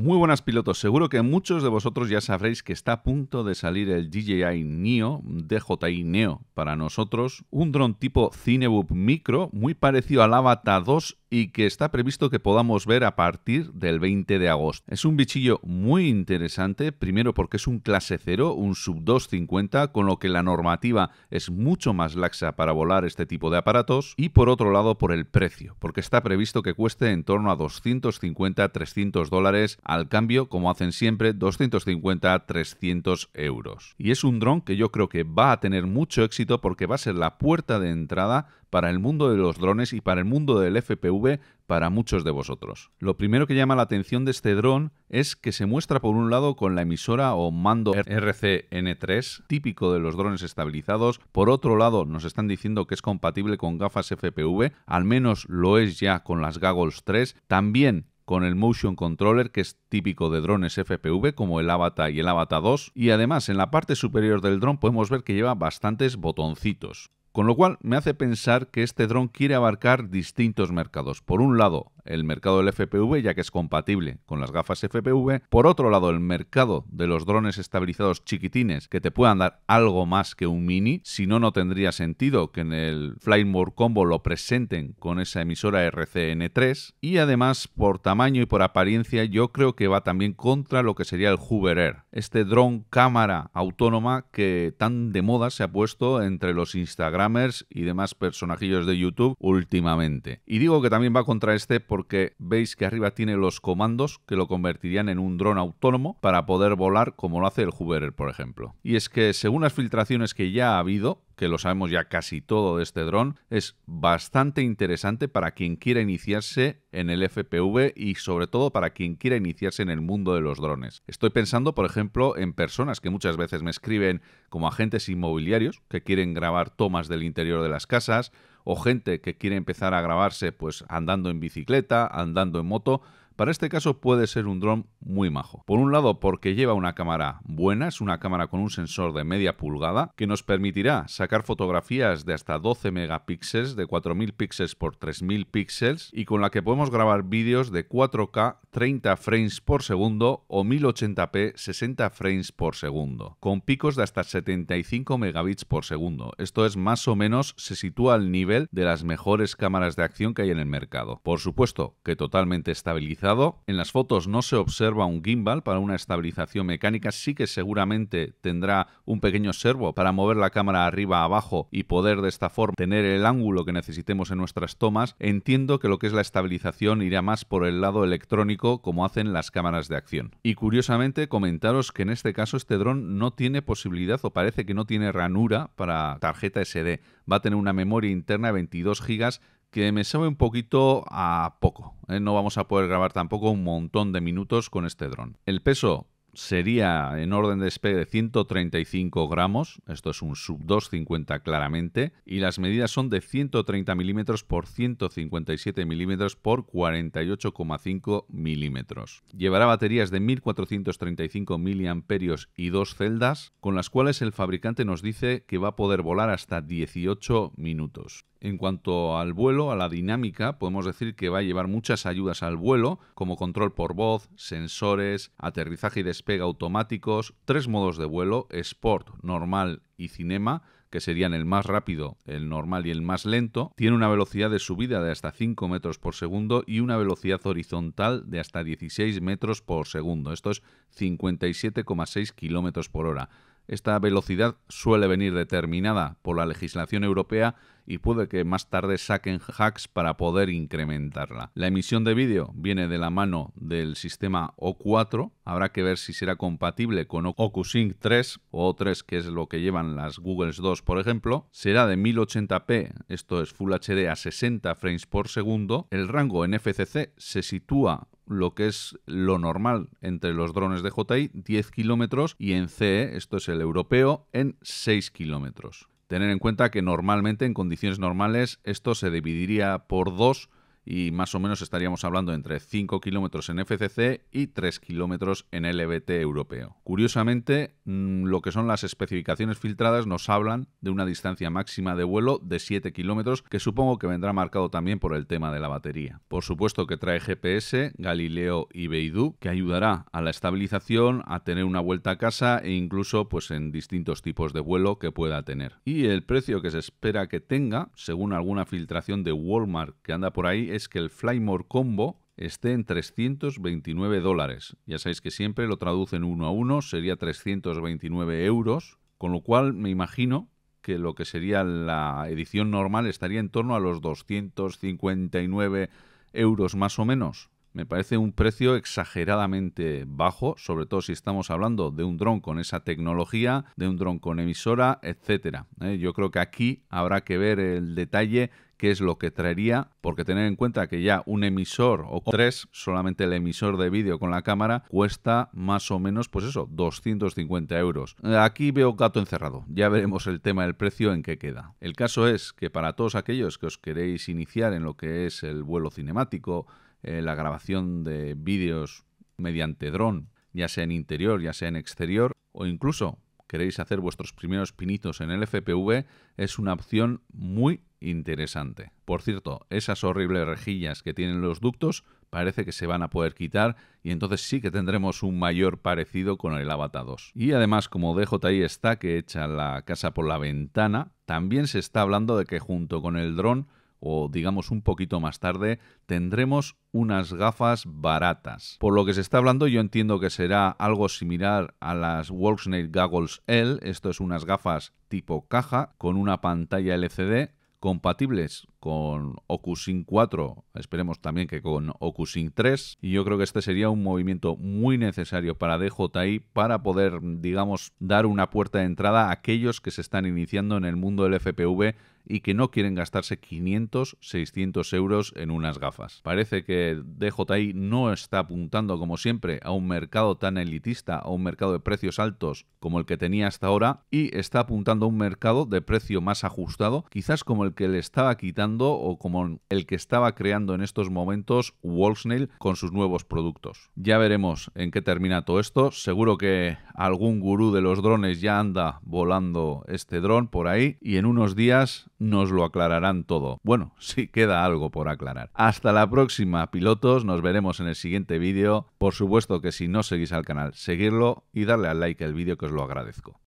Muy buenas pilotos, seguro que muchos de vosotros ya sabréis que está a punto de salir el DJI Neo, DJI Neo para nosotros, un dron tipo Cinebub Micro, muy parecido al Avatar 2 y que está previsto que podamos ver a partir del 20 de agosto. Es un bichillo muy interesante, primero porque es un clase 0, un sub 250, con lo que la normativa es mucho más laxa para volar este tipo de aparatos, y por otro lado por el precio, porque está previsto que cueste en torno a 250-300 dólares al cambio, como hacen siempre, 250-300 euros. Y es un dron que yo creo que va a tener mucho éxito porque va a ser la puerta de entrada para el mundo de los drones y para el mundo del FPV para muchos de vosotros. Lo primero que llama la atención de este dron es que se muestra por un lado con la emisora o mando RCN3, típico de los drones estabilizados, por otro lado nos están diciendo que es compatible con gafas FPV, al menos lo es ya con las Goggles 3, también con el Motion Controller que es típico de drones FPV como el Avatar y el Avatar 2 y además en la parte superior del dron podemos ver que lleva bastantes botoncitos. Con lo cual me hace pensar que este dron quiere abarcar distintos mercados. Por un lado, el mercado del FPV, ya que es compatible con las gafas FPV. Por otro lado, el mercado de los drones estabilizados chiquitines que te puedan dar algo más que un mini, si no, no tendría sentido que en el more Combo lo presenten con esa emisora RCN3. Y además, por tamaño y por apariencia, yo creo que va también contra lo que sería el Hoover Air, este drone cámara autónoma que tan de moda se ha puesto entre los Instagramers y demás personajillos de YouTube últimamente. Y digo que también va contra este porque veis que arriba tiene los comandos que lo convertirían en un dron autónomo para poder volar como lo hace el Hoover, por ejemplo. Y es que según las filtraciones que ya ha habido, que lo sabemos ya casi todo de este dron, es bastante interesante para quien quiera iniciarse en el FPV y sobre todo para quien quiera iniciarse en el mundo de los drones. Estoy pensando, por ejemplo, en personas que muchas veces me escriben como agentes inmobiliarios que quieren grabar tomas del interior de las casas o gente que quiere empezar a grabarse pues andando en bicicleta, andando en moto, para este caso puede ser un dron muy majo. Por un lado porque lleva una cámara buena, es una cámara con un sensor de media pulgada que nos permitirá sacar fotografías de hasta 12 megapíxeles, de 4000 píxeles por 3000 píxeles y con la que podemos grabar vídeos de 4K 30 frames por segundo o 1080p 60 frames por segundo, con picos de hasta 75 megabits por segundo. Esto es más o menos se sitúa al nivel de las mejores cámaras de acción que hay en el mercado. Por supuesto que totalmente estabilizada en las fotos no se observa un gimbal para una estabilización mecánica, sí que seguramente tendrá un pequeño servo para mover la cámara arriba abajo y poder de esta forma tener el ángulo que necesitemos en nuestras tomas. Entiendo que lo que es la estabilización irá más por el lado electrónico como hacen las cámaras de acción. Y curiosamente comentaros que en este caso este dron no tiene posibilidad o parece que no tiene ranura para tarjeta SD. Va a tener una memoria interna de 22 GB que me sabe un poquito a poco. ¿eh? No vamos a poder grabar tampoco un montón de minutos con este dron. El peso sería en orden de despegue de 135 gramos, esto es un sub 250 claramente, y las medidas son de 130 milímetros por 157 milímetros por 48,5 milímetros. Llevará baterías de 1435 miliamperios y dos celdas, con las cuales el fabricante nos dice que va a poder volar hasta 18 minutos. En cuanto al vuelo, a la dinámica, podemos decir que va a llevar muchas ayudas al vuelo, como control por voz, sensores, aterrizaje y despegue despegue automáticos, tres modos de vuelo, Sport, Normal y Cinema, que serían el más rápido, el normal y el más lento, tiene una velocidad de subida de hasta 5 metros por segundo y una velocidad horizontal de hasta 16 metros por segundo. Esto es 57,6 kilómetros por hora. Esta velocidad suele venir determinada por la legislación europea y puede que más tarde saquen hacks para poder incrementarla. La emisión de vídeo viene de la mano del sistema O4, habrá que ver si será compatible con OcuSync 3 o O3, que es lo que llevan las Googles 2, por ejemplo. Será de 1080p, esto es Full HD a 60 frames por segundo. El rango en FCC se sitúa lo que es lo normal entre los drones de JI, 10 kilómetros, y en CE, esto es el europeo, en 6 kilómetros. Tener en cuenta que normalmente en condiciones normales esto se dividiría por 2 y más o menos estaríamos hablando entre 5 kilómetros en FCC y 3 kilómetros en LBT europeo. Curiosamente, mm, lo que son las especificaciones filtradas nos hablan de una distancia máxima de vuelo de 7 kilómetros que supongo que vendrá marcado también por el tema de la batería. Por supuesto que trae GPS, Galileo y Beidou que ayudará a la estabilización, a tener una vuelta a casa e incluso pues en distintos tipos de vuelo que pueda tener. Y el precio que se espera que tenga, según alguna filtración de Walmart que anda por ahí, es que el Flymore Combo esté en 329 dólares. Ya sabéis que siempre lo traducen uno a uno, sería 329 euros, con lo cual me imagino que lo que sería la edición normal estaría en torno a los 259 euros más o menos. Me parece un precio exageradamente bajo, sobre todo si estamos hablando de un dron con esa tecnología, de un dron con emisora, etcétera... ¿eh? Yo creo que aquí habrá que ver el detalle qué es lo que traería, porque tener en cuenta que ya un emisor o tres, solamente el emisor de vídeo con la cámara, cuesta más o menos, pues eso, 250 euros. Aquí veo gato encerrado, ya veremos el tema del precio en qué queda. El caso es que para todos aquellos que os queréis iniciar en lo que es el vuelo cinemático, eh, la grabación de vídeos mediante dron, ya sea en interior, ya sea en exterior, o incluso queréis hacer vuestros primeros pinitos en el FPV, es una opción muy interesante. Por cierto, esas horribles rejillas que tienen los ductos parece que se van a poder quitar y entonces sí que tendremos un mayor parecido con el avatar 2. Y además, como DJI está que echa la casa por la ventana, también se está hablando de que junto con el dron o digamos un poquito más tarde, tendremos unas gafas baratas. Por lo que se está hablando, yo entiendo que será algo similar a las Wolfsnake Goggles L. Esto es unas gafas tipo caja con una pantalla LCD compatibles con OcuSync 4, esperemos también que con OcuSync 3, y yo creo que este sería un movimiento muy necesario para DJI para poder, digamos, dar una puerta de entrada a aquellos que se están iniciando en el mundo del FPV y que no quieren gastarse 500, 600 euros en unas gafas. Parece que DJI no está apuntando, como siempre, a un mercado tan elitista, a un mercado de precios altos como el que tenía hasta ahora, y está apuntando a un mercado de precio más ajustado, quizás como el que le estaba quitando o como el que estaba creando en estos momentos Wolfsnail con sus nuevos productos. Ya veremos en qué termina todo esto. Seguro que algún gurú de los drones ya anda volando este dron por ahí y en unos días nos lo aclararán todo. Bueno, si queda algo por aclarar. Hasta la próxima, pilotos. Nos veremos en el siguiente vídeo. Por supuesto que si no seguís al canal, seguirlo y darle al like al vídeo que os lo agradezco.